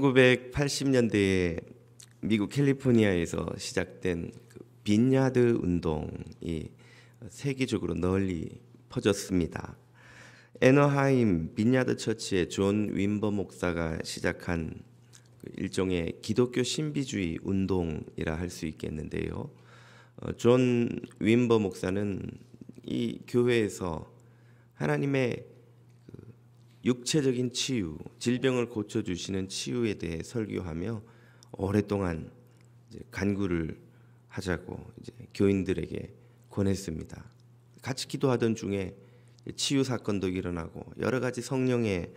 1980년대에 미국 캘리포니아에서 시작된 그 빈야드 운동이 세계적으로 널리 퍼졌습니다. 애너하임 빈야드 처치의 존 윈버 목사가 시작한 그 일종의 기독교 신비주의 운동이라 할 수 있겠는데요. 어, 존 윈버 목사는 이 교회에서 하나님의 육체적인 치유, 질병을 고쳐주시는 치유에 대해 설교하며 오랫동안 간구를 하자고 이제 교인들에게 권했습니다. 같이 기도하던 중에 치유 사건도 일어나고 여러 가지 성령의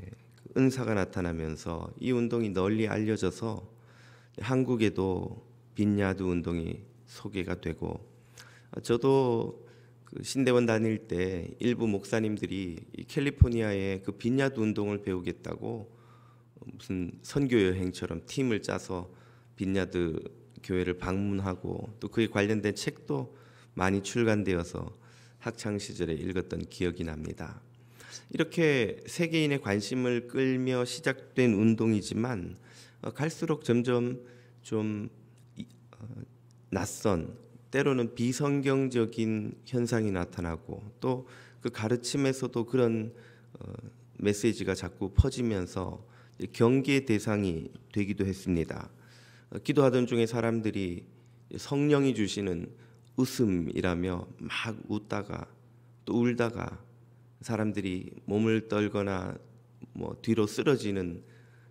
예, 그 은사가 나타나면서 이 운동이 널리 알려져서 한국에도 빈야드 운동이 소개가 되고 저도 그 신대원 다닐 때 일부 목사님들이 캘리포니아의 그 빈야드 운동을 배우겠다고 무슨 선교 여행처럼 팀을 짜서 빈야드 교회를 방문하고 또 그에 관련된 책도 많이 출간되어서 학창 시절에 읽었던 기억이 납니다. 이렇게 세계인의 관심을 끌며 시작된 운동이지만 어, 갈수록 점점 좀 어, 낯선 때로는 비성경적인 현상이 나타나고 또 그 가르침에서도 그런 어, 메시지가 자꾸 퍼지면서 경계 대상이 되기도 했습니다. 어, 기도하던 중에 사람들이 성령이 주시는 웃음이라며 막 웃다가 또 울다가 사람들이 몸을 떨거나 뭐 뒤로 쓰러지는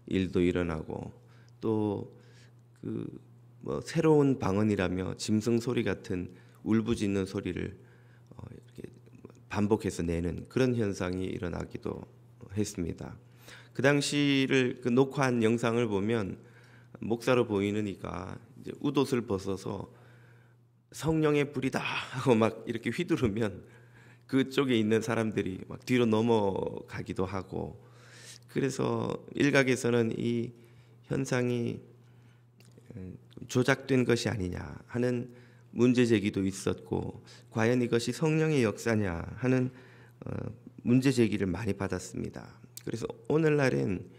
일도 일어나고 또그 뭐 새로운 방언이라며 짐승 소리 같은 울부짖는 소리를 어, 이렇게 반복해서 내는 그런 현상이 일어나기도 했습니다. 그 당시를 그 녹화한 영상을 보면 목사로 보이는 이가 이제 우옷을 벗어서 성령의 불이다 하고 막 이렇게 휘두르면 그쪽에 있는 사람들이 막 뒤로 넘어가기도 하고 그래서 일각에서는 이 현상이 음, 조작된 것이 아니냐 하는 문제 제기도 있었고 과연 이것이 성령의 역사냐 하는 어, 문제 제기를 많이 받았습니다. 그래서 오늘날엔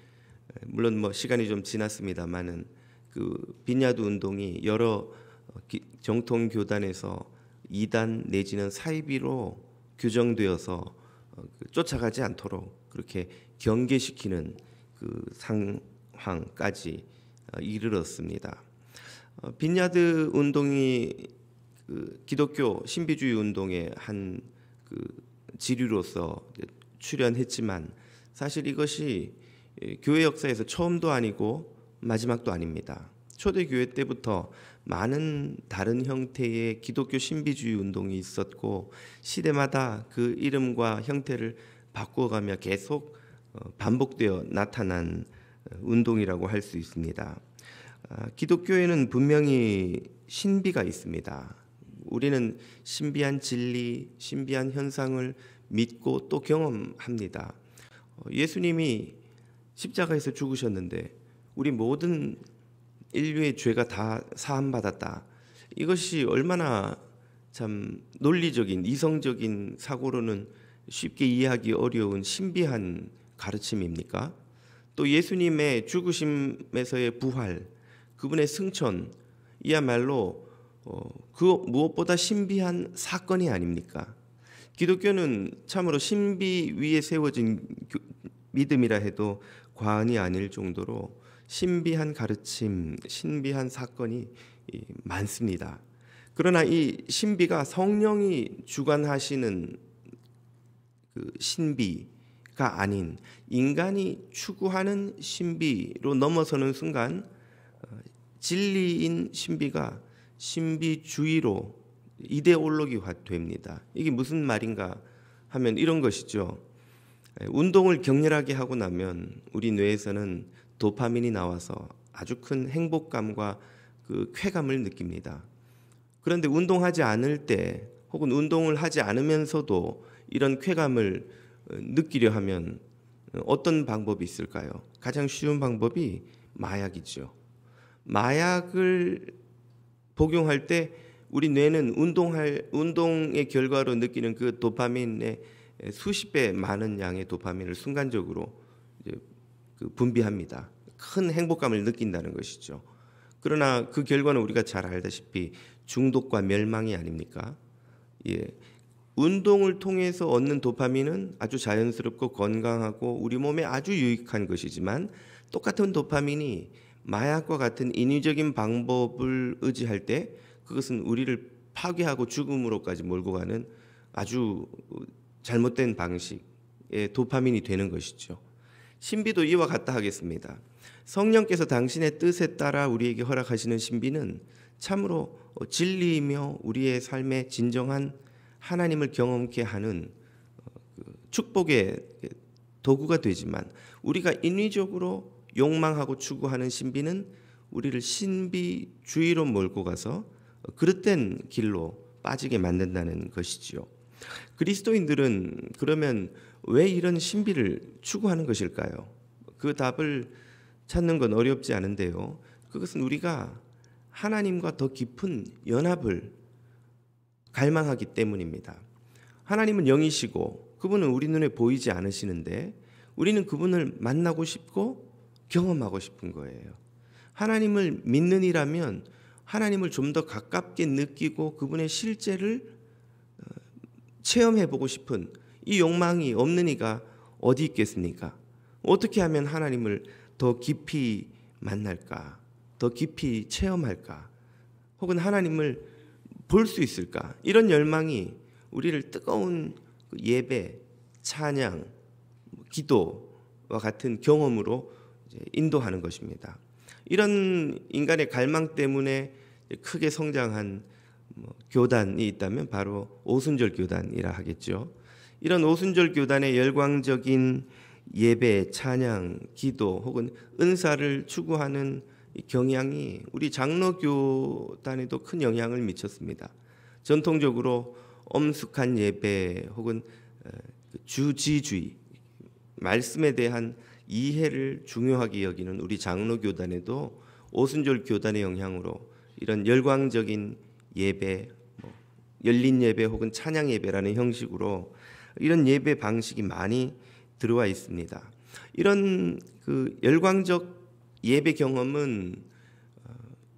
물론 뭐 시간이 좀 지났습니다만은 그 빈야드 운동이 여러 어, 정통 교단에서 이단 내지는 사이비로 규정되어서 어, 그 쫓아가지 않도록 그렇게 경계시키는 그 상황까지 이르렀습니다. 어, 빈야드 운동이 그 기독교 신비주의 운동의 한그 지류로서 출현했지만 사실 이것이 예, 교회 역사에서 처음도 아니고 마지막도 아닙니다. 초대교회 때부터 많은 다른 형태의 기독교 신비주의 운동이 있었고 시대마다 그 이름과 형태를 바꿔가며 계속 어, 반복되어 나타난 어, 운동이라고 할 수 있습니다. 아, 기독교에는 분명히 신비가 있습니다. 우리는 신비한 진리, 신비한 현상을 믿고 또 경험합니다. 어, 예수님이 십자가에서 죽으셨는데 우리 모든 인류의 죄가 다 사함받았다. 이것이 얼마나 참 논리적인 이성적인 사고로는 쉽게 이해하기 어려운 신비한 가르침입니까? 또 예수님의 죽으심에서의 부활, 그분의 승천이야말로 어, 그 무엇보다 신비한 사건이 아닙니까? 기독교는 참으로 신비 위에 세워진 믿음이라 해도 과언이 아닐 정도로 신비한 가르침, 신비한 사건이 많습니다. 그러나 이 신비가 성령이 주관하시는 그 신비가 아닌 인간이 추구하는 신비로 넘어서는 순간 어, 진리인 신비가 신비주의로 이데올로기화 됩니다. 이게 무슨 말인가 하면 이런 것이죠. 예, 운동을 격렬하게 하고 나면 우리 뇌에서는 도파민이 나와서 아주 큰 행복감과 그 쾌감을 느낍니다. 그런데 운동하지 않을 때 혹은 운동을 하지 않으면서도 이런 쾌감을 어, 느끼려 하면 어떤 방법이 있을까요? 가장 쉬운 방법이 마약이죠. 마약을 복용할 때 우리 뇌는 운동할 운동의 결과로 느끼는 그 도파민의 수십 배 많은 양의 도파민을 순간적으로 그 분비합니다. 큰 행복감을 느낀다는 것이죠. 그러나 그 결과는 우리가 잘 알다시피 중독과 멸망이 아닙니까? 예. 운동을 통해서 얻는 도파민은 아주 자연스럽고 건강하고 우리 몸에 아주 유익한 것이지만 똑같은 도파민이 마약과 같은 인위적인 방법을 의지할 때 그것은 우리를 파괴하고 죽음으로까지 몰고 가는 아주 잘못된 방식의 도파민이 되는 것이죠. 신비도 이와 같다 하겠습니다. 성령께서 당신의 뜻에 따라 우리에게 허락하시는 신비는 참으로 진리이며 우리의 삶의 진정한 하나님을 경험케 하는 어, 그 축복의 도구가 되지만 우리가 인위적으로 욕망하고 추구하는 신비는 우리를 신비주의로 몰고 가서 그릇된 길로 빠지게 만든다는 것이지요. 그리스도인들은 그러면 왜 이런 신비를 추구하는 것일까요? 그 답을 찾는 건 어렵지 않은데요. 그것은 우리가 하나님과 더 깊은 연합을 갈망하기 때문입니다. 하나님은 영이시고 그분은 우리 눈에 보이지 않으시는데 우리는 그분을 만나고 싶고 경험하고 싶은 거예요. 하나님을 믿는 이라면 하나님을 좀 더 가깝게 느끼고 그분의 실제를 어, 체험해 보고 싶은 이 욕망이 없는 이가 어디 있겠습니까? 어떻게 하면 하나님을 더 깊이 만날까? 더 깊이 체험할까? 혹은 하나님을 볼 수 있을까? 이런 열망이 우리를 뜨거운 그 예배, 찬양, 기도와 같은 경험으로 인도하는 것입니다. 이런 인간의 갈망 때문에 크게 성장한 뭐 교단이 있다면 바로 오순절 교단이라 하겠죠. 이런 오순절 교단의 열광적인 예배, 찬양, 기도 혹은 은사를 추구하는 경향이 우리 장로 교단에도 큰 영향을 미쳤습니다. 전통적으로 엄숙한 예배 혹은 어, 그 주지주의 말씀에 대한 이해를 중요하게 여기는 우리 장로 교단에도 오순절 교단의 영향으로 이런 열광적인 예배, 뭐 열린 예배 혹은 찬양 예배라는 형식으로 이런 예배 방식이 많이 들어와 있습니다. 이런 그 열광적 예배 경험은 어,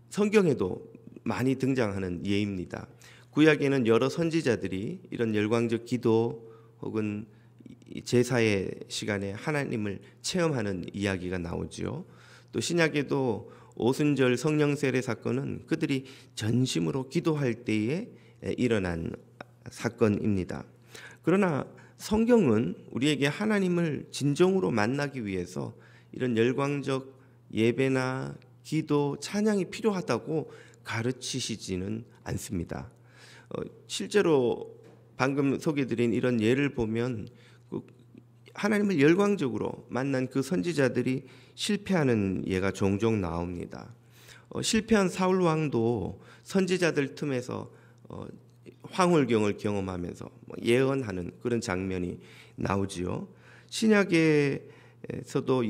성경에도 많이 등장하는 예입니다. 구약에는 여러 선지자들이 이런 열광적 기도 혹은 제사의 시간에 하나님을 체험하는 이야기가 나오지요. 또 신약에도 오순절 성령 세례 사건은 그들이 전심으로 기도할 때에 일어난 사건입니다. 그러나 성경은 우리에게 하나님을 진정으로 만나기 위해서 이런 열광적 예배나 기도, 찬양이 필요하다고 가르치시지는 않습니다. 어, 실제로 방금 소개드린 이런 예를 보면 하나님을 열광적으로 만난 그 선지자들이 실패하는 예가 종종 나옵니다. 어, 실패한 사울 왕도 선지자들 틈에서 어, 황홀경을 경험하면서 뭐 예언하는 그런 장면이 나오지요. 신약에서도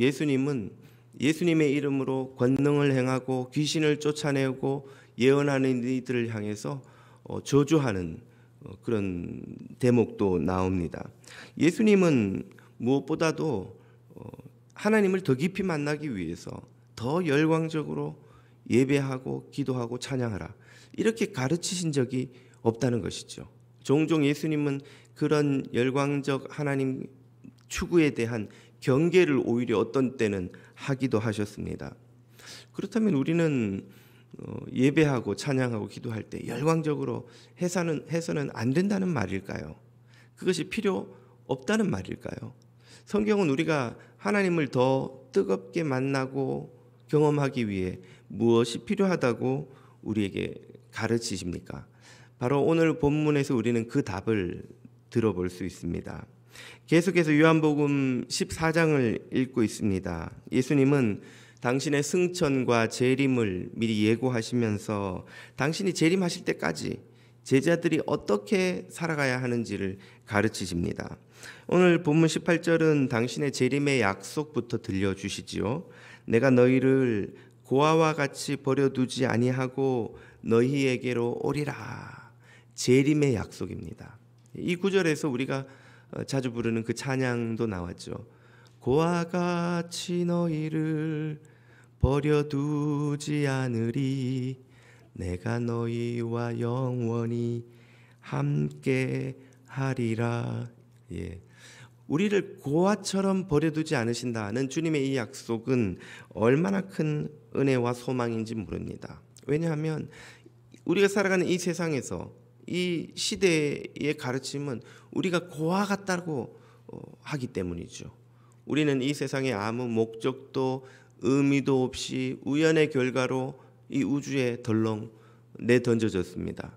예수님은 예수님의 이름으로 권능을 행하고 귀신을 쫓아내고 예언하는 이들을 향해서 어, 저주하는 어, 그런 대목도 나옵니다. 예수님은 무엇보다도 어, 하나님을 더 깊이 만나기 위해서 더 열광적으로 예배하고 기도하고 찬양하라. 이렇게 가르치신 적이 없다는 것이죠. 종종 예수님은 그런 열광적 하나님 추구에 대한 경계를 오히려 어떤 때는 하기도 하셨습니다. 그렇다면 우리는 어, 예배하고 찬양하고 기도할 때 열광적으로 해서는, 해서는 안 된다는 말일까요? 그것이 필요 없다는 말일까요? 성경은 우리가 하나님을 더 뜨겁게 만나고 경험하기 위해 무엇이 필요하다고 우리에게 가르치십니까? 바로 오늘 본문에서 우리는 그 답을 들어볼 수 있습니다. 계속해서 요한복음 14장을 읽고 있습니다. 예수님은 당신의 승천과 재림을 미리 예고하시면서 당신이 재림하실 때까지 제자들이 어떻게 살아가야 하는지를 가르치십니다. 오늘 본문 18절은 당신의 재림의 약속부터 들려주시지요. 내가 너희를 고아와 같이 버려두지 아니하고 너희에게로 오리라. 재림의 약속입니다. 이 구절에서 우리가 어, 자주 부르는 그 찬양도 나왔죠. 고아같이 너희를 버려두지 않으리 내가 너희와 영원히 함께 하리라. 예. 우리를 고아처럼 버려두지 않으신다는 주님의 이 약속은 얼마나 큰 은혜와 소망인지 모릅니다. 왜냐하면 우리가 살아가는 이 세상에서 이 시대의 가르침은 우리가 고아 같다고 어, 하기 때문이죠. 우리는 이 세상에 아무 목적도 의미도 없이 우연의 결과로 이 우주에 덜렁 내던져졌습니다.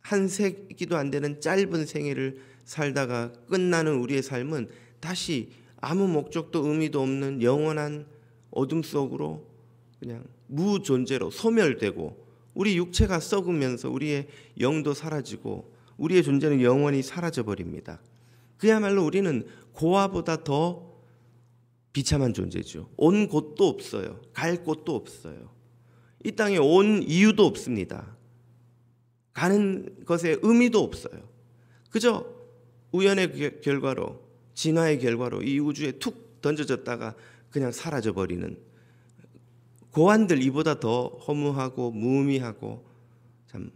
한 세기도 안 되는 짧은 생애를 살다가 끝나는 우리의 삶은 다시 아무 목적도 의미도 없는 영원한 어둠 속으로 그냥 무존재로 소멸되고 우리 육체가 썩으면서 우리의 영도 사라지고 우리의 존재는 영원히 사라져 버립니다. 그야말로 우리는 고아보다 더 비참한 존재죠. 온 곳도 없어요. 갈 곳도 없어요. 이 땅에 온 이유도 없습니다. 가는 것에 의미도 없어요. 그저 우연의 결과로 진화의 결과로 이 우주에 툭 던져졌다가 그냥 사라져 버리는 고환들 이보다 더 허무하고 무의미하고 참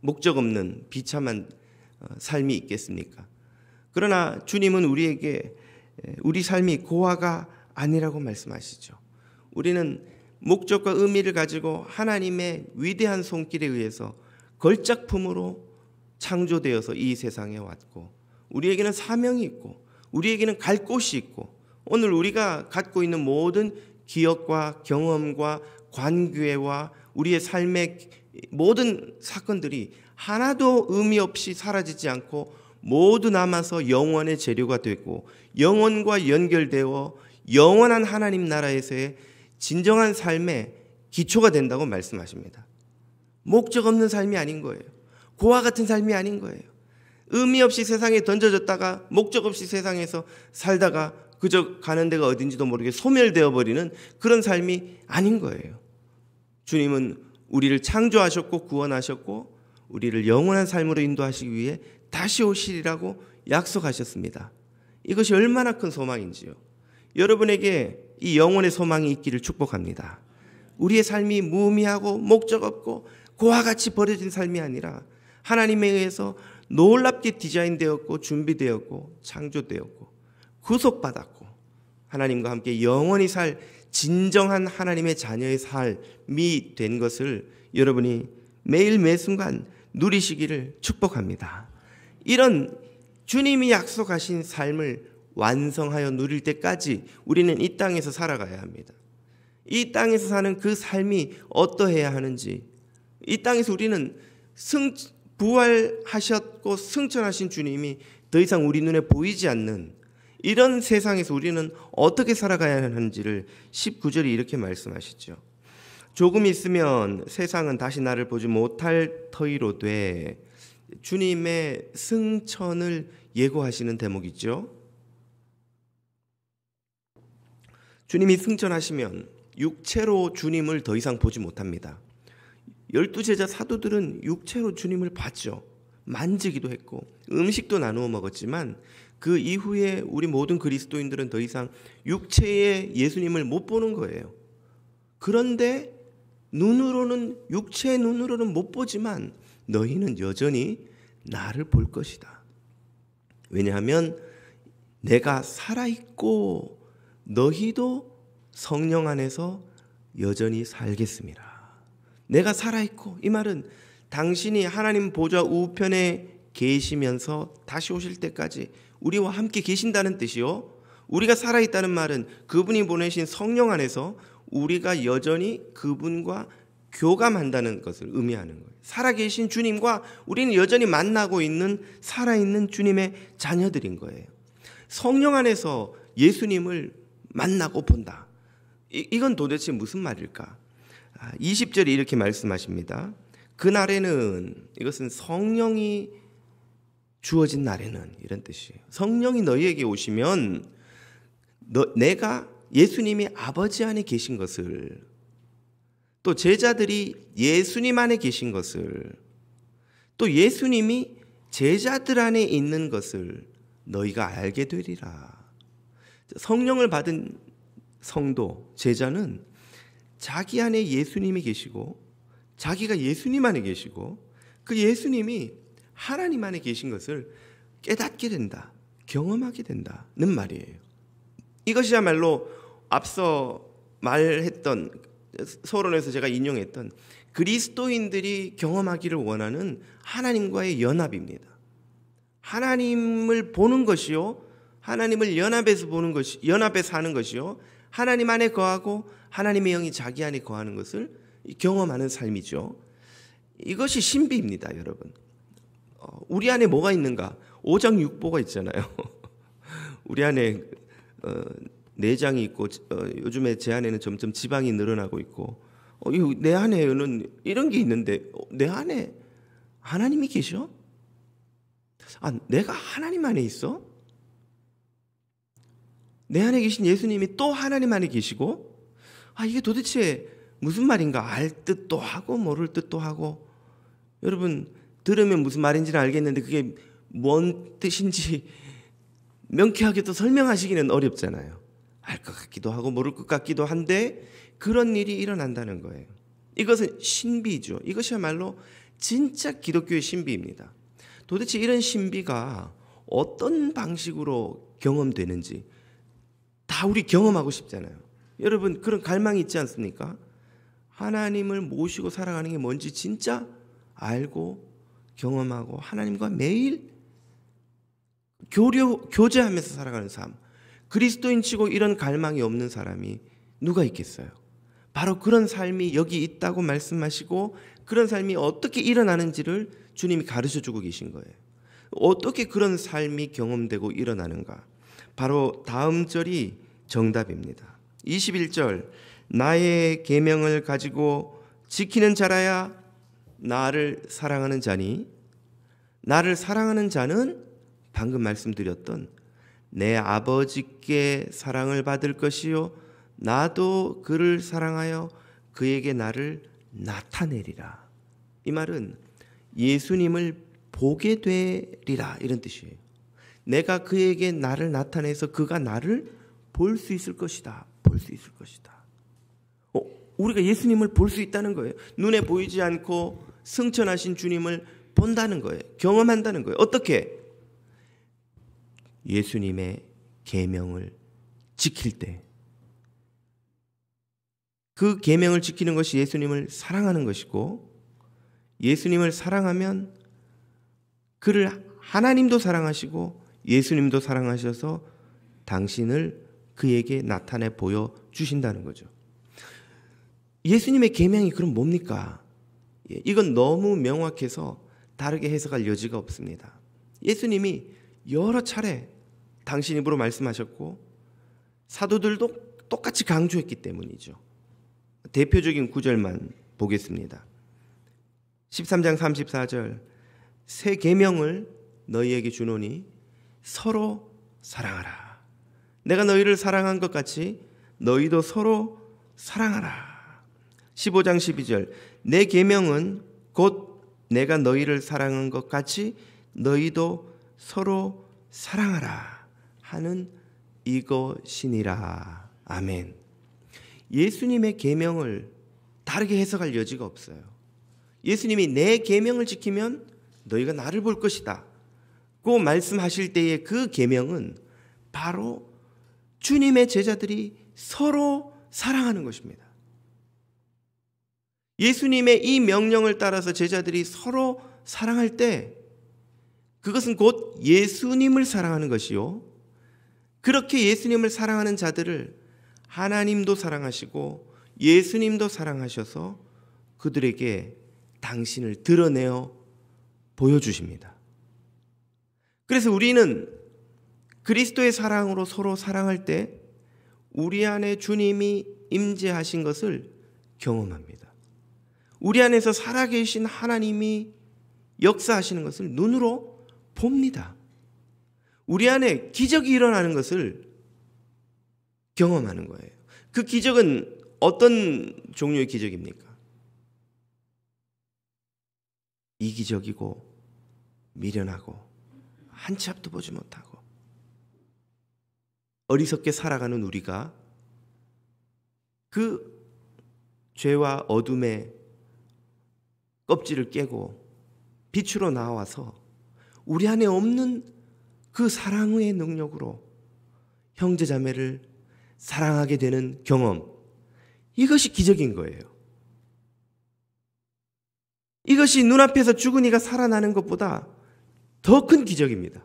목적 없는 비참한 어, 삶이 있겠습니까? 그러나 주님은 우리에게 우리 삶이 고아가 아니라고 말씀하시죠. 우리는 목적과 의미를 가지고 하나님의 위대한 손길에 의해서 걸작품으로 창조되어서 이 세상에 왔고 우리에게는 사명이 있고 우리에게는 갈 곳이 있고 오늘 우리가 갖고 있는 모든 기억과 경험과 관계와 우리의 삶의 모든 사건들이 하나도 의미 없이 사라지지 않고 모두 남아서 영원의 재료가 되고 영원과 연결되어 영원한 하나님 나라에서의 진정한 삶의 기초가 된다고 말씀하십니다. 목적 없는 삶이 아닌 거예요. 고아 같은 삶이 아닌 거예요. 의미 없이 세상에 던져졌다가 목적 없이 세상에서 살다가 그저 가는 데가 어딘지도 모르게 소멸되어 버리는 그런 삶이 아닌 거예요. 주님은 우리를 창조하셨고 구원하셨고 우리를 영원한 삶으로 인도하시기 위해 다시 오시리라고 약속하셨습니다. 이것이 얼마나 큰 소망인지요. 여러분에게 이 영혼의 소망이 있기를 축복합니다. 우리의 삶이 무의미하고 목적 없고 고와 같이 버려진 삶이 아니라 하나님에 의해서 놀랍게 디자인되었고 준비되었고 창조되었고 구속받았고 하나님과 함께 영원히 살 진정한 하나님의 자녀의 삶이 된 것을 여러분이 매일 매 순간 누리시기를 축복합니다. 이런 주님이 약속하신 삶을 완성하여 누릴 때까지 우리는 이 땅에서 살아가야 합니다. 이 땅에서 사는 그 삶이 어떠해야 하는지, 이 땅에서 우리는 승, 부활하셨고 승천하신 주님이 더 이상 우리 눈에 보이지 않는 이런 세상에서 우리는 어떻게 살아가야 하는지를 19절이 이렇게 말씀하시죠. 조금 있으면 세상은 다시 나를 보지 못할 터이로 돼 주님의 승천을 예고하시는 대목이죠. 주님이 승천하시면 육체로 주님을 더 이상 보지 못합니다. 열두 제자 사도들은 육체로 주님을 봤죠. 만지기도 했고 음식도 나누어 먹었지만 그 이후에 우리 모든 그리스도인들은 더 이상 육체의 예수님을 못 보는 거예요. 그런데 눈으로는 육체의 눈으로는 못 보지만 너희는 여전히 나를 볼 것이다. 왜냐하면 내가 살아 있고 너희도 성령 안에서 여전히 살겠습니다. 내가 살아있고 이 말은 당신이 하나님 보좌 우편에 계시면서 다시 오실 때까지 우리와 함께 계신다는 뜻이요. 우리가 살아있다는 말은 그분이 보내신 성령 안에서 우리가 여전히 그분과 교감한다는 것을 의미하는 거예요. 살아계신 주님과 우리는 여전히 만나고 있는 살아있는 주님의 자녀들인 거예요. 성령 안에서 예수님을 만나고 본다. 이, 이건 도대체 무슨 말일까? 20절이 아, 이렇게 말씀하십니다. 그날에는 이것은 성령이 주어진 날에는 이런 뜻이에요. 성령이 너희에게 오시면 너, 내가 예수님이 아버지 안에 계신 것을 또 제자들이 예수님 안에 계신 것을 또 예수님이 제자들 안에 있는 것을 너희가 알게 되리라. 성령을 받은 성도, 제자는 자기 안에 예수님이 계시고 자기가 예수님 안에 계시고 그 예수님이 하나님 안에 계신 것을 깨닫게 된다. 경험하게 된다는 말이에요. 이것이야말로 앞서 말했던 서론에서 제가 인용했던 그리스도인들이 경험하기를 원하는 하나님과의 연합입니다. 하나님을 보는 것이요. 하나님을 연합해서 보는 것이, 연합해서 하는 것이요. 하나님 안에 거하고 하나님의 영이 자기 안에 거하는 것을 경험하는 삶이죠. 이것이 신비입니다, 여러분. 어, 우리 안에 뭐가 있는가? 오장육보가 있잖아요. 우리 안에 어, 내장이 있고 어, 요즘에 제 안에는 점점 지방이 늘어나고 있고 내 안에는 이런 게 있는데 내 안에 하나님이 계셔? 아, 내가 하나님 안에 있어? 내 안에 계신 예수님이 또 하나님 안에 계시고 아, 이게 도대체 무슨 말인가 알 듯도 하고 모를 듯도 하고 여러분 들으면 무슨 말인지는 알겠는데 그게 뭔 뜻인지 명쾌하게 또 설명하시기는 어렵잖아요. 알 것 같기도 하고 모를 것 같기도 한데 그런 일이 일어난다는 거예요. 이것은 신비죠. 이것이야말로 진짜 기독교의 신비입니다. 도대체 이런 신비가 어떤 방식으로 경험되는지 다 우리 경험하고 싶잖아요. 여러분 그런 갈망이 있지 않습니까? 하나님을 모시고 살아가는 게 뭔지 진짜 알고 경험하고 하나님과 매일 교류 교제하면서 살아가는 삶. 그리스도인치고 이런 갈망이 없는 사람이 누가 있겠어요? 바로 그런 삶이 여기 있다고 말씀하시고 그런 삶이 어떻게 일어나는지를 주님이 가르쳐 주고 계신 거예요. 어떻게 그런 삶이 경험되고 일어나는가? 바로 다음 절이 정답입니다. 21절 나의 계명을 가지고 지키는 자라야 나를 사랑하는 자니 나를 사랑하는 자는 방금 말씀드렸던 내 아버지께 사랑을 받을 것이요 나도 그를 사랑하여 그에게 나를 나타내리라. 이 말은 예수님을 보게 되리라 이런 뜻이에요. 내가 그에게 나를 나타내서 그가 나를 볼 수 있을 것이다. 볼수 있을 것이다. 어, 우리가 예수님을 볼 수 있다는 거예요. 눈에 보이지 않고 승천하신 주님을 본다는 거예요. 경험한다는 거예요. 어떻게? 예수님의 계명을 지킬 때. 그 계명을 지키는 것이 예수님을 사랑하는 것이고 예수님을 사랑하면 그를 하나님도 사랑하시고 예수님도 사랑하셔서 당신을 그에게 나타내 보여 주신다는 거죠. 예수님의 계명이 그럼 뭡니까? 예, 이건 너무 명확해서 다르게 해석할 여지가 없습니다. 예수님이 여러 차례 당신 입으로 말씀하셨고 사도들도 똑같이 강조했기 때문이죠. 대표적인 구절만 보겠습니다. 13장 34절 새 계명을 너희에게 주노니 서로 사랑하라. 내가 너희를 사랑한 것 같이 너희도 서로 사랑하라. 15장 12절 내 계명은 곧 내가 너희를 사랑한 것 같이 너희도 서로 사랑하라 하는 이것이니라. 아멘. 예수님의 계명을 다르게 해석할 여지가 없어요. 예수님이 내 계명을 지키면 너희가 나를 볼 것이다. 고 말씀하실 때의 그 계명은 바로 주님의 제자들이 서로 사랑하는 것입니다. 예수님의 이 명령을 따라서 제자들이 서로 사랑할 때 그것은 곧 예수님을 사랑하는 것이요. 그렇게 예수님을 사랑하는 자들을 하나님도 사랑하시고 예수님도 사랑하셔서 그들에게 당신을 드러내어 보여주십니다. 그래서 우리는 그리스도의 사랑으로 서로 사랑할 때 우리 안에 주님이 임재하신 것을 경험합니다. 우리 안에서 살아계신 하나님이 역사하시는 것을 눈으로 봅니다. 우리 안에 기적이 일어나는 것을 경험하는 거예요. 그 기적은 어떤 종류의 기적입니까? 이기적이고 미련하고 한 치 앞도 보지 못하고 어리석게 살아가는 우리가 그 죄와 어둠의 껍질을 깨고 빛으로 나와서 우리 안에 없는 그 사랑의 능력으로 형제자매를 사랑하게 되는 경험. 이것이 기적인 거예요. 이것이 눈앞에서 죽은 이가 살아나는 것보다 더 큰 기적입니다.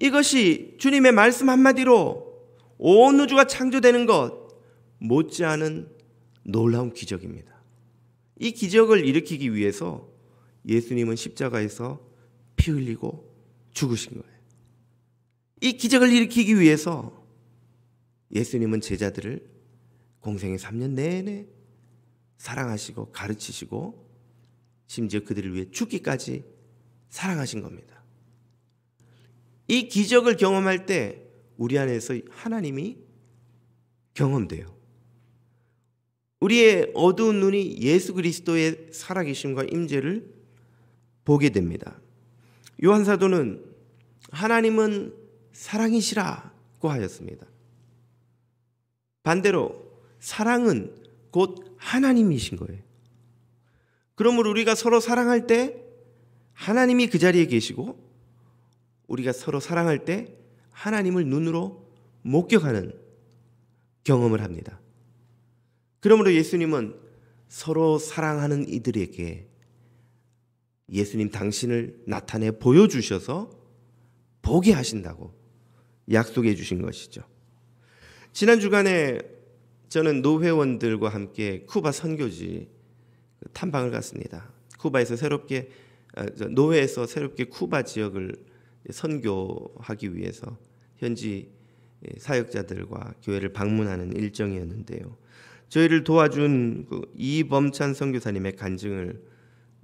이것이 주님의 말씀 한마디로 온 우주가 창조되는 것 못지않은 놀라운 기적입니다. 이 기적을 일으키기 위해서 예수님은 십자가에서 피 흘리고 죽으신 거예요. 이 기적을 일으키기 위해서 예수님은 제자들을 공생의 3년 내내 사랑하시고 가르치시고 심지어 그들을 위해 죽기까지 사랑하신 겁니다. 이 기적을 경험할 때 우리 안에서 하나님이 경험돼요. 우리의 어두운 눈이 예수 그리스도의 살아계심과 임재를 보게 됩니다. 요한 사도는 하나님은 사랑이시라고 하였습니다. 반대로 사랑은 곧 하나님이신 거예요. 그러므로 우리가 서로 사랑할 때 하나님이 그 자리에 계시고 우리가 서로 사랑할 때 하나님을 눈으로 목격하는 경험을 합니다. 그러므로 예수님은 서로 사랑하는 이들에게 예수님 당신을 나타내 보여주셔서 보게 하신다고 약속해 주신 것이죠. 지난 주간에 저는 노회원들과 함께 쿠바 선교지 그 탐방을 갔습니다. 쿠바에서 새롭게 어, 노회에서 새롭게 쿠바 지역을 선교하기 위해서 현지 예, 사역자들과 교회를 방문하는 일정이었는데요. 저희를 도와준 그 이범찬 선교사님의 간증을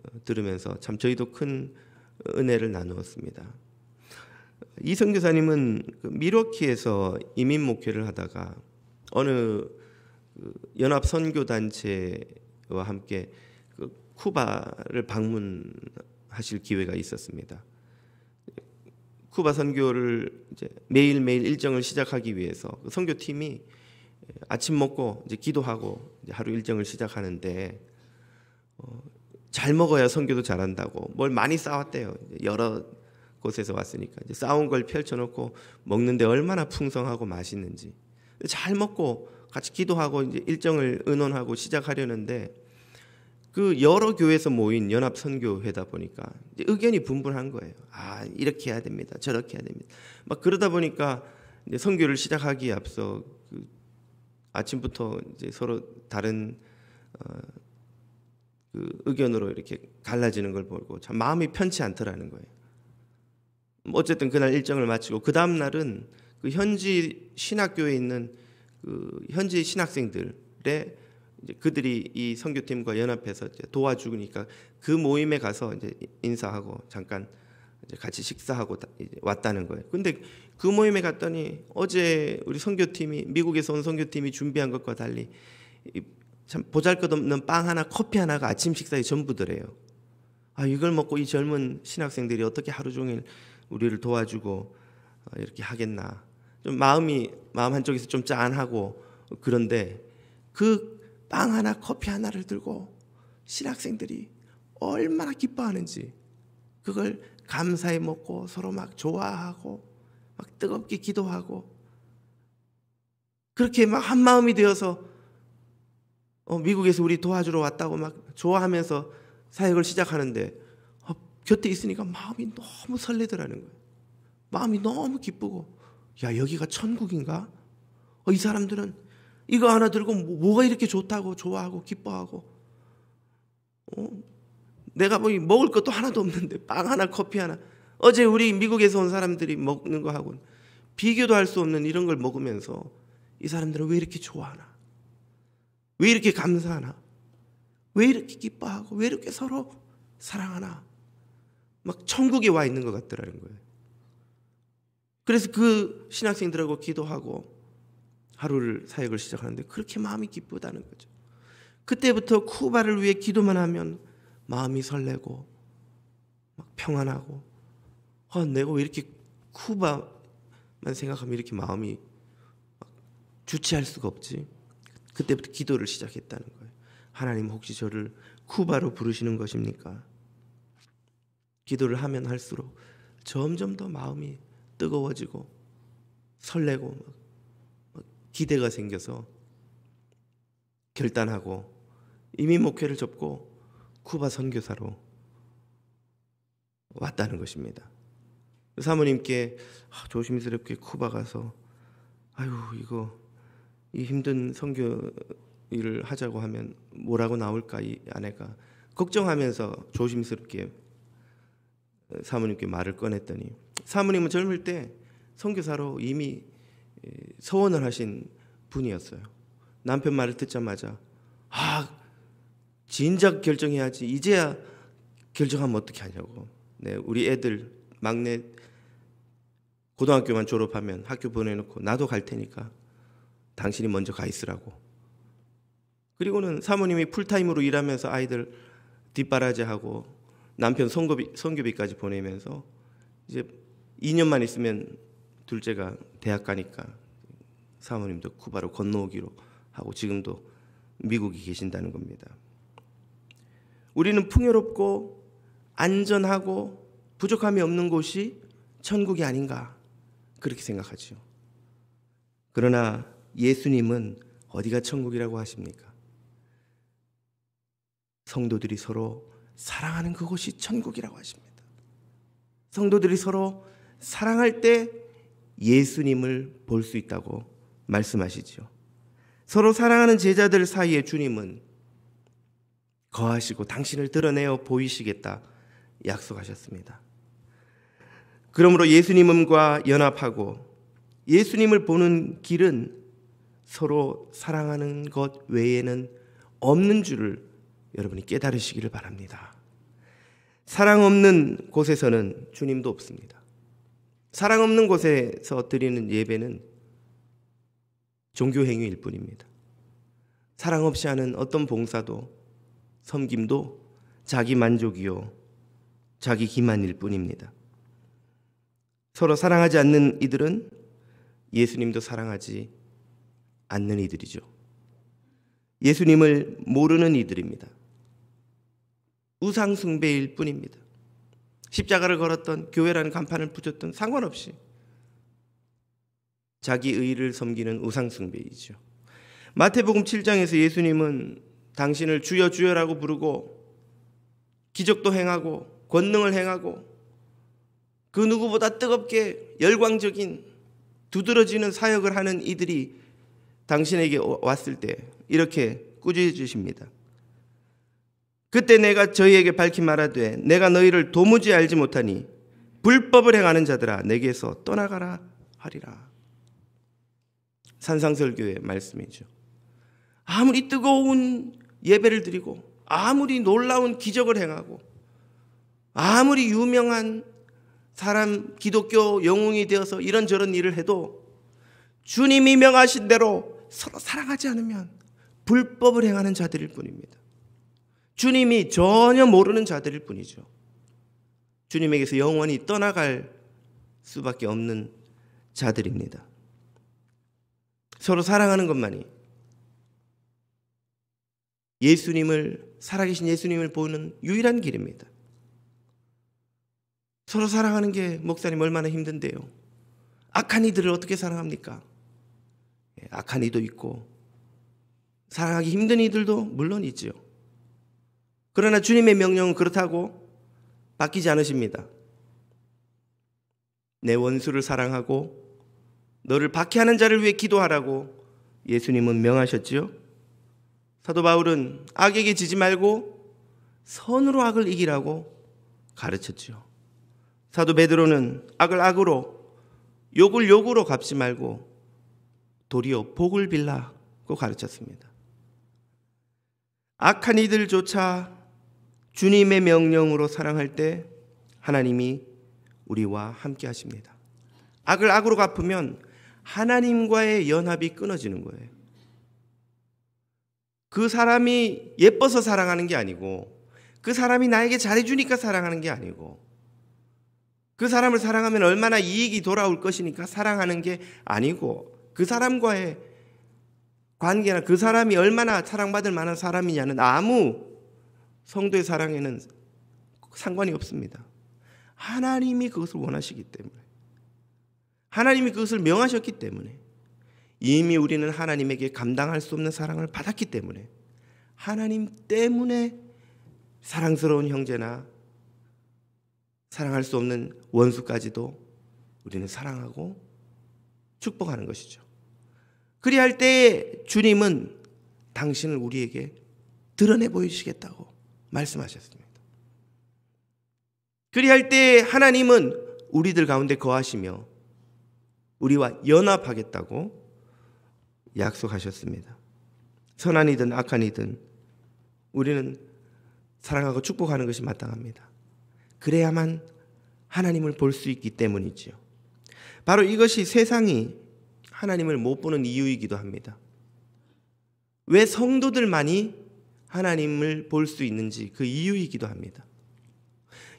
어, 들으면서 참 저희도 큰 은혜를 나누었습니다. 이 선교사님은 그 미러키에서 이민 목회를 하다가 어느 그 연합 선교 단체와 함께 그 쿠바를 방문하실 기회가 있었습니다. 쿠바 선교를 이제 매일매일 일정을 시작하기 위해서 그 선교팀이 아침 먹고 이제 기도하고 이제 하루 일정을 시작하는데 어, 잘 먹어야 선교도 잘한다고 뭘 많이 싸웠대요. 여러 곳에서 왔으니까 이제 싸운 걸 펼쳐놓고 먹는데 얼마나 풍성하고 맛있는지 잘 먹고 같이 기도하고 이제 일정을 의논하고 시작하려는데 그 여러 교회에서 모인 연합 선교회다 보니까 의견이 분분한 거예요. 아 이렇게 해야 됩니다. 저렇게 해야 됩니다. 막 그러다 보니까 이제 선교를 시작하기에 앞서 그 아침부터 이제 서로 다른 어, 그 의견으로 이렇게 갈라지는 걸 보고 참 마음이 편치 않더라는 거예요. 뭐 어쨌든 그날 일정을 마치고 그 다음 날은 그 현지 신학교에 있는 그 현지 신학생들의 이제 그들이 이 선교팀과 연합해서 도와주니까 그 모임에 가서 이제 인사하고 잠깐 이제 같이 식사하고 왔다는 거예요. 근데 그 모임에 갔더니 어제 우리 선교팀이 미국에서 온 선교팀이 준비한 것과 달리 참 보잘것없는 빵 하나 커피 하나가 아침 식사의 전부더래요. 아 이걸 먹고 이 젊은 신학생들이 어떻게 하루 종일 우리를 도와주고 어, 이렇게 하겠나. 좀 마음이 마음 한쪽에서 좀 짠하고 그런데 그빵 하나 커피 하나를 들고 신학생들이 얼마나 기뻐하는지 그걸 감사해 먹고 서로 막 좋아하고 막 뜨겁게 기도하고 그렇게 막한 마음이 되어서 어, 미국에서 우리 도와주러 왔다고 막 좋아하면서 사역을 시작하는데 어, 곁에 있으니까 마음이 너무 설레더라는 거예요. 마음이 너무 기쁘고 야 여기가 천국인가? 어, 이 사람들은 이거 하나 들고 뭐, 뭐가 이렇게 좋다고 좋아하고 기뻐하고 어? 내가 뭐 먹을 것도 하나도 없는데 빵 하나 커피 하나 어제 우리 미국에서 온 사람들이 먹는 거하고 비교도 할 수 없는 이런 걸 먹으면서 이 사람들은 왜 이렇게 좋아하나 왜 이렇게 감사하나 왜 이렇게 기뻐하고 왜 이렇게 서로 사랑하나 막 천국에 와 있는 것 같더라는 거예요 그래서 그 신학생들하고 기도하고 하루를 사역을 시작하는데 그렇게 마음이 기쁘다는 거죠. 그때부터 쿠바를 위해 기도만 하면 마음이 설레고 막 평안하고 아 내가 왜 이렇게 쿠바만 생각하면 이렇게 마음이 주체할 수가 없지. 그때부터 기도를 시작했다는 거예요. 하나님 혹시 저를 쿠바로 부르시는 것입니까? 기도를 하면 할수록 점점 더 마음이 뜨거워지고 설레고 기대가 생겨서 결단하고 이미 목회를 접고 쿠바 선교사로 왔다는 것입니다. 사모님께 아, 조심스럽게 쿠바 가서 아유 이거 이 힘든 선교 일을 하자고 하면 뭐라고 나올까 이 아내가 걱정하면서 조심스럽게 사모님께 말을 꺼냈더니 사모님은 젊을 때 선교사로 이미 서원을 하신 분이었어요. 남편 말을 듣자마자 아 진작 결정해야지 이제야 결정하면 어떻게 하냐고. 네, 우리 애들 막내 고등학교만 졸업하면 학교 보내놓고 나도 갈 테니까 당신이 먼저 가 있으라고. 그리고는 사모님이 풀타임으로 일하면서 아이들 뒷바라지하고 남편 성교비, 성교비까지 보내면서 이제 2년만 있으면 둘째가 대학 가니까 사모님도 쿠바로 건너오기로 하고 지금도 미국에 계신다는 겁니다. 우리는 풍요롭고 안전하고 부족함이 없는 곳이 천국이 아닌가 그렇게 생각하지요. 그러나 예수님은 어디가 천국이라고 하십니까? 성도들이 서로 사랑하는 그곳이 천국이라고 하십니다. 성도들이 서로 사랑할 때 예수님을 볼 수 있다고 말씀하시지요. 서로 사랑하는 제자들 사이에 주님은 거하시고 당신을 드러내어 보이시겠다 약속하셨습니다. 그러므로 예수님과 연합하고 예수님을 보는 길은 서로 사랑하는 것 외에는 없는 줄을 여러분이 깨달으시기를 바랍니다. 사랑 없는 곳에서는 주님도 없습니다. 사랑 없는 곳에서 드리는 예배는 종교 행위일 뿐입니다. 사랑 없이 하는 어떤 봉사도 섬김도 자기 만족이요 자기 기만일 뿐입니다. 서로 사랑하지 않는 이들은 예수님도 사랑하지 않는 이들이죠. 예수님을 모르는 이들입니다. 우상숭배일 뿐입니다. 십자가를 걸었던 교회라는 간판을 붙였던 상관없이 자기 의를 섬기는 우상숭배이죠. 마태복음 7장에서 예수님은 당신을 주여 주여라고 부르고 기적도 행하고 권능을 행하고 그 누구보다 뜨겁게 열광적인 두드러지는 사역을 하는 이들이 당신에게 왔을 때 이렇게 꾸짖으십니다. 그때 내가 저희에게 밝히 말하되 내가 너희를 도무지 알지 못하니 불법을 행하는 자들아 내게서 떠나가라 하리라. 산상설교의 말씀이죠. 아무리 뜨거운 예배를 드리고 아무리 놀라운 기적을 행하고 아무리 유명한 사람 기독교 영웅이 되어서 이런저런 일을 해도 주님이 명하신 대로 서로 사랑하지 않으면 불법을 행하는 자들일 뿐입니다. 주님이 전혀 모르는 자들일 뿐이죠. 주님에게서 영원히 떠나갈 수밖에 없는 자들입니다. 서로 사랑하는 것만이 예수님을 살아계신 예수님을 보는 유일한 길입니다. 서로 사랑하는 게 목사님 얼마나 힘든데요. 악한 이들을 어떻게 사랑합니까? 예, 악한 이도 있고 사랑하기 힘든 이들도 물론 있지요. 그러나 주님의 명령은 그렇다고 바뀌지 않으십니다. 내 원수를 사랑하고 너를 박해하는 자를 위해 기도하라고 예수님은 명하셨지요. 사도 바울은 악에게 지지 말고 선으로 악을 이기라고 가르쳤지요. 사도 베드로는 악을 악으로 욕을 욕으로 갚지 말고 도리어 복을 빌라고 가르쳤습니다. 악한 이들조차 주님의 명령으로 사랑할 때 하나님이 우리와 함께 하십니다. 악을 악으로 갚으면 하나님과의 연합이 끊어지는 거예요. 그 사람이 예뻐서 사랑하는 게 아니고 그 사람이 나에게 잘해주니까 사랑하는 게 아니고 그 사람을 사랑하면 얼마나 이익이 돌아올 것이니까 사랑하는 게 아니고 그 사람과의 관계나 그 사람이 얼마나 사랑받을 만한 사람이냐는 아무 성도의 사랑에는 상관이 없습니다. 하나님이 그것을 원하시기 때문에 하나님이 그것을 명하셨기 때문에 이미 우리는 하나님에게 감당할 수 없는 사랑을 받았기 때문에 하나님 때문에 사랑스러운 형제나 사랑할 수 없는 원수까지도 우리는 사랑하고 축복하는 것이죠. 그리할 때 주님은 당신을 우리에게 드러내 보이시겠다고 말씀하셨습니다. 그리할 때 하나님은 우리들 가운데 거하시며 우리와 연합하겠다고 약속하셨습니다. 선한이든 악한이든 우리는 사랑하고 축복하는 것이 마땅합니다. 그래야만 하나님을 볼 수 있기 때문이지요. 바로 이것이 세상이 하나님을 못 보는 이유이기도 합니다. 왜 성도들만이 하나님을 볼 수 있는지 그 이유이기도 합니다.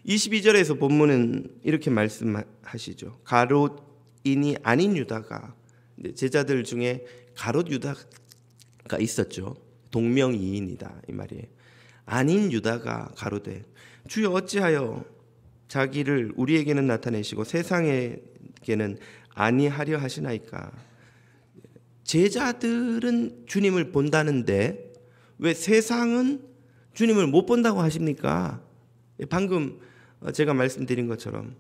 22절에서 본문은 이렇게 말씀하시죠. 가롯인이 아닌 유다가 제자들 중에 가롯 유다가 있었죠. 동명이인이다 이 말이에요. 아닌 유다가 가로되 주여 어찌하여 자기를 우리에게는 나타내시고 세상에게는 아니하려 하시나이까. 제자들은 주님을 본다는데 왜 세상은 주님을 못 본다고 하십니까? 방금 어, 제가 말씀드린 것처럼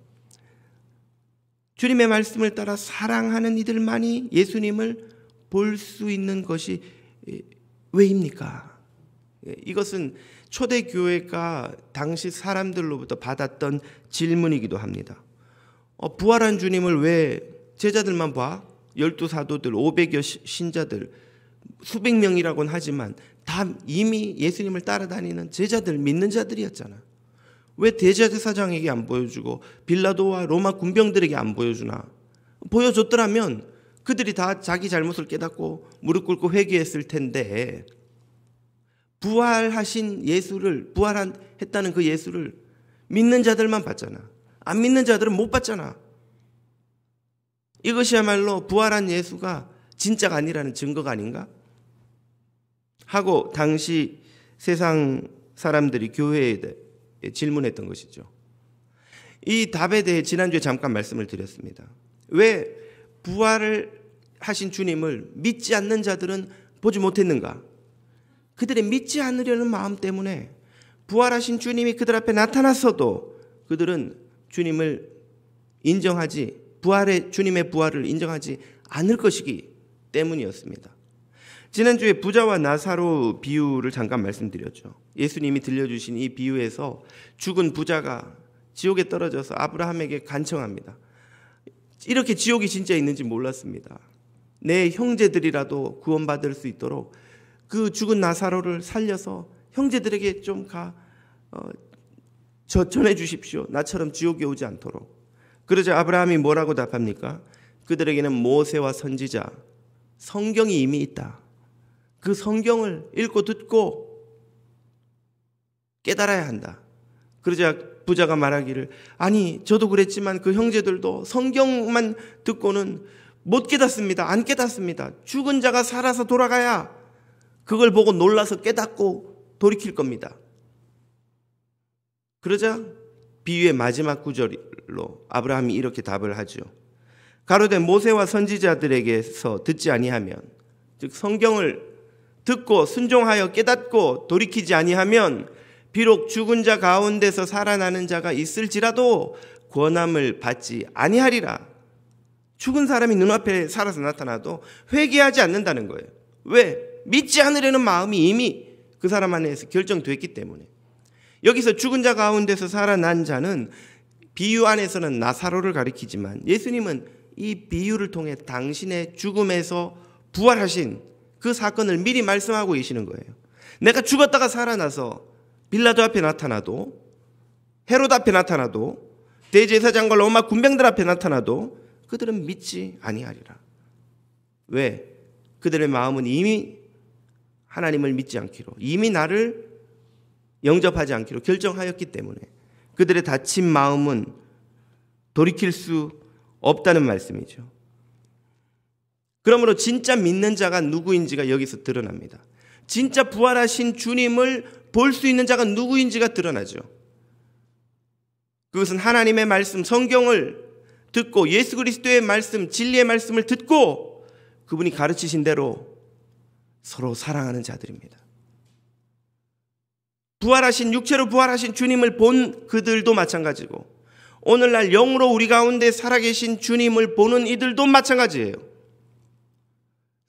주님의 말씀을 따라 사랑하는 이들만이 예수님을 볼 수 있는 것이 왜입니까? 예, 이것은 초대 교회가 당시 사람들로부터 받았던 질문이기도 합니다. 어, 부활한 주님을 왜 제자들만 봐? 열두 사도들, 500여 신자들, 수백 명이라고는 하지만 다 이미 예수님을 따라다니는 제자들, 믿는 자들이었잖아. 왜 대제사장에게 안 보여주고 빌라도와 로마 군병들에게 안 보여주나? 보여줬더라면 그들이 다 자기 잘못을 깨닫고 무릎 꿇고 회개했을 텐데 부활하신 예수를 부활했다는 그 예수를 믿는 자들만 봤잖아. 안 믿는 자들은 못 봤잖아. 이것이야말로 부활한 예수가 진짜가 아니라는 증거가 아닌가? 하고 당시 세상 사람들이 교회에 질문했던 것이죠. 이 답에 대해 지난주에 잠깐 말씀을 드렸습니다. 왜 부활을 하신 주님을 믿지 않는 자들은 보지 못했는가? 그들의 믿지 않으려는 마음 때문에 부활하신 주님이 그들 앞에 나타났어도 그들은 주님을 인정하지 부활의 주님의 부활을 인정하지 않을 것이기 때문이었습니다. 지난주에 부자와 나사로 비유를 잠깐 말씀드렸죠. 예수님이 들려주신 이 비유에서 죽은 부자가 지옥에 떨어져서 아브라함에게 간청합니다. 이렇게 지옥이 진짜 있는지 몰랐습니다. 내 형제들이라도 구원받을 수 있도록 그 죽은 나사로를 살려서 형제들에게 좀 가, 어, 저 전해 주십시오. 나처럼 지옥에 오지 않도록. 그러자 아브라함이 뭐라고 답합니까? 그들에게는 모세와 선지자, 성경이 이미 있다. 그 성경을 읽고 듣고 깨달아야 한다. 그러자 부자가 말하기를 아니 저도 그랬지만 그 형제들도 성경만 듣고는 못 깨닫습니다. 안 깨닫습니다. 죽은 자가 살아서 돌아가야 그걸 보고 놀라서 깨닫고 돌이킬 겁니다. 그러자 비유의 마지막 구절로 아브라함이 이렇게 답을 하죠. 가로되 모세와 선지자들에게서 듣지 아니하면 즉 성경을 듣고 순종하여 깨닫고 돌이키지 아니하면 비록 죽은 자 가운데서 살아나는 자가 있을지라도 권함을 받지 아니하리라. 죽은 사람이 눈앞에 살아서 나타나도 회개하지 않는다는 거예요. 왜? 믿지 않으려는 마음이 이미 그 사람 안에서 결정됐기 때문에. 여기서 죽은 자 가운데서 살아난 자는 비유 안에서는 나사로를 가리키지만 예수님은 이 비유를 통해 당신의 죽음에서 부활하신 그 사건을 미리 말씀하고 계시는 거예요. 내가 죽었다가 살아나서 빌라도 앞에 나타나도 헤롯 앞에 나타나도 대제사장과 로마 군병들 앞에 나타나도 그들은 믿지 아니하리라. 왜? 그들의 마음은 이미 하나님을 믿지 않기로 이미 나를 영접하지 않기로 결정하였기 때문에 그들의 다친 마음은 돌이킬 수 없다는 말씀이죠. 그러므로 진짜 믿는 자가 누구인지가 여기서 드러납니다. 진짜 부활하신 주님을 볼 수 있는 자가 누구인지가 드러나죠. 그것은 하나님의 말씀, 성경을 듣고 예수 그리스도의 말씀, 진리의 말씀을 듣고 그분이 가르치신 대로 서로 사랑하는 자들입니다. 부활하신 육체로 부활하신 주님을 본 그들도 마찬가지고 오늘날 영으로 우리 가운데 살아계신 주님을 보는 이들도 마찬가지예요.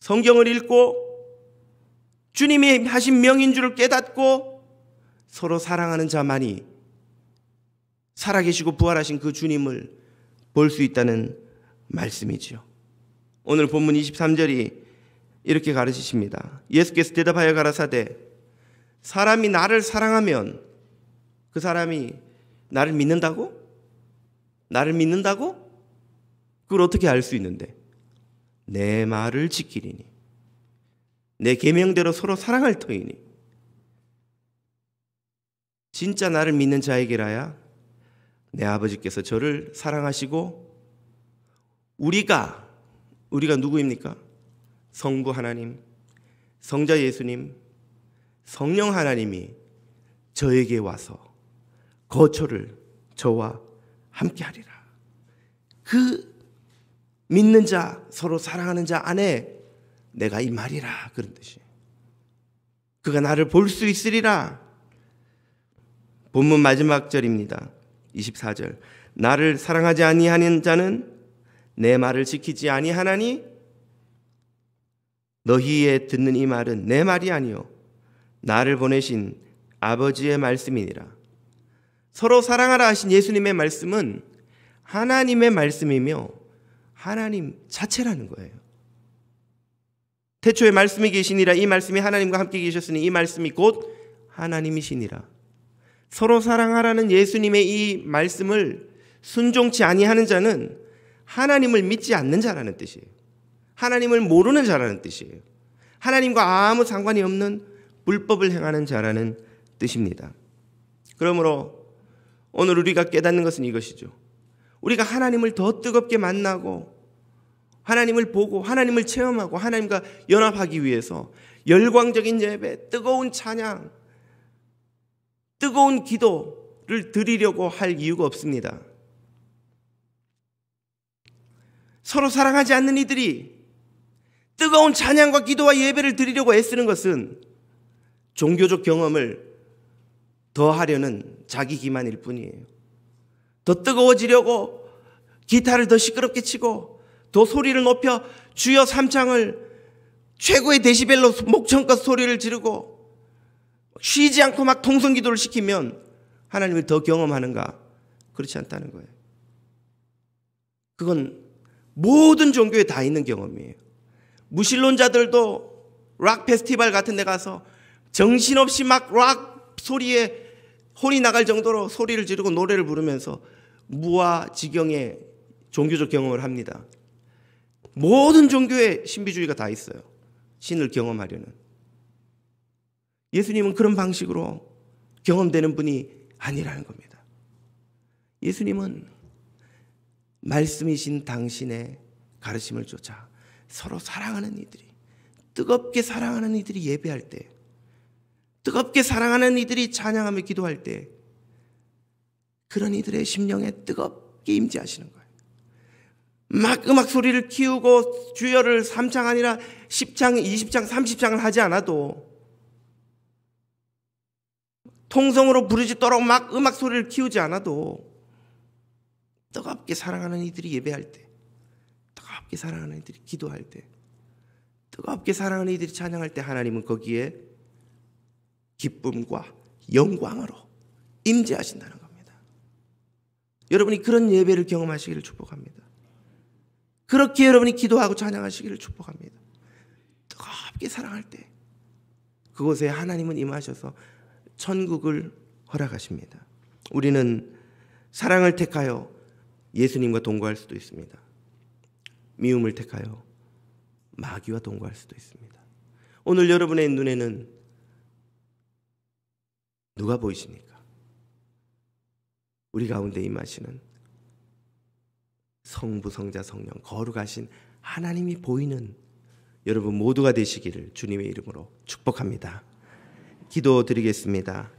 성경을 읽고 주님이 하신 명인 줄을 깨닫고 서로 사랑하는 자만이 살아계시고 부활하신 그 주님을 볼 수 있다는 말씀이지요. 오늘 본문 23절이 이렇게 가르치십니다. 예수께서 대답하여 가라사대 사람이 나를 사랑하면 그 사람이 나를 믿는다고? 나를 믿는다고? 그걸 어떻게 알 수 있는데? 내 말을 지키리니 내 계명대로 서로 사랑할 터이니 진짜 나를 믿는 자에게라야 내 아버지께서 저를 사랑하시고 우리가 우리가 누구입니까? 성부 하나님, 성자 예수님, 성령 하나님이 저에게 와서 거처를 저와 함께 하리라. 그 믿는 자, 서로 사랑하는 자 안에 내가 이 말이라 그런 뜻이. 그가 나를 볼 수 있으리라. 본문 마지막 절입니다. 24절. 나를 사랑하지 아니하는 자는 내 말을 지키지 아니하나니 너희의 듣는 이 말은 내 말이 아니요 나를 보내신 아버지의 말씀이니라. 서로 사랑하라 하신 예수님의 말씀은 하나님의 말씀이며 하나님 자체라는 거예요. 태초에 말씀이 계시니라 이 말씀이 하나님과 함께 계셨으니 이 말씀이 곧 하나님이시니라. 서로 사랑하라는 예수님의 이 말씀을 순종치 아니하는 자는 하나님을 믿지 않는 자라는 뜻이에요. 하나님을 모르는 자라는 뜻이에요. 하나님과 아무 상관이 없는 불법을 행하는 자라는 뜻입니다. 그러므로 오늘 우리가 깨닫는 것은 이것이죠. 우리가 하나님을 더 뜨겁게 만나고 하나님을 보고 하나님을 체험하고 하나님과 연합하기 위해서 열광적인 예배, 뜨거운 찬양, 뜨거운 기도를 드리려고 할 이유가 없습니다. 서로 사랑하지 않는 이들이 뜨거운 찬양과 기도와 예배를 드리려고 애쓰는 것은 종교적 경험을 더하려는 자기 기만일 뿐이에요. 더 뜨거워지려고 기타를 더 시끄럽게 치고 더 소리를 높여 주여 삼창을 최고의 데시벨로 목청껏 소리를 지르고 쉬지 않고 막 통성 기도를 시키면 하나님을 더 경험하는가? 그렇지 않다는 거예요. 그건 모든 종교에 다 있는 경험이에요. 무신론자들도 락 페스티벌 같은 데 가서 정신없이 막 락 소리에 혼이 나갈 정도로 소리를 지르고 노래를 부르면서 무와 지경의 종교적 경험을 합니다. 모든 종교에 신비주의가 다 있어요. 신을 경험하려는. 예수님은 그런 방식으로 경험되는 분이 아니라는 겁니다. 예수님은 말씀이신 당신의 가르침을 쫓아 서로 사랑하는 이들이 뜨겁게 사랑하는 이들이 예배할 때 뜨겁게 사랑하는 이들이 찬양하며 기도할 때 그런 이들의 심령에 뜨겁게 임재하시는 것. 막 음악 소리를 키우고 주여를 3창 아니라 10창, 20창, 30창을 하지 않아도 통성으로 부르짖도록 막 음악 소리를 키우지 않아도 뜨겁게 사랑하는 이들이 예배할 때 뜨겁게 사랑하는 이들이 기도할 때 뜨겁게 사랑하는 이들이 찬양할 때 하나님은 거기에 기쁨과 영광으로 임재하신다는 겁니다. 여러분이 그런 예배를 경험하시기를 축복합니다. 그렇게 여러분이 기도하고 찬양하시기를 축복합니다. 뜨겁게 사랑할 때 그곳에 하나님은 임하셔서 천국을 허락하십니다. 우리는 사랑을 택하여 예수님과 동거할 수도 있습니다. 미움을 택하여 마귀와 동거할 수도 있습니다. 오늘 여러분의 눈에는 누가 보이십니까? 우리 가운데 임하시는 성부 성자 성령 거룩하신 하나님이 보이는 여러분 모두가 되시기를 주님의 이름으로 축복합니다. 기도드리겠습니다.